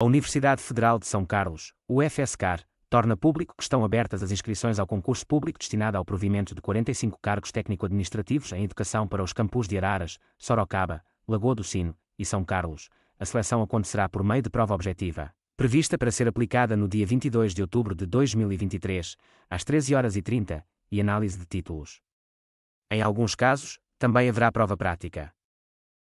A Universidade Federal de São Carlos, UFSCar, torna público que estão abertas as inscrições ao concurso público destinado ao provimento de 45 cargos técnico-administrativos em educação para os campus de Araras, Sorocaba, Lagoa do Sino e São Carlos. A seleção acontecerá por meio de prova objetiva, prevista para ser aplicada no dia 22 de outubro de 2023, às 13 horas e 30, e análise de títulos. Em alguns casos, também haverá prova prática.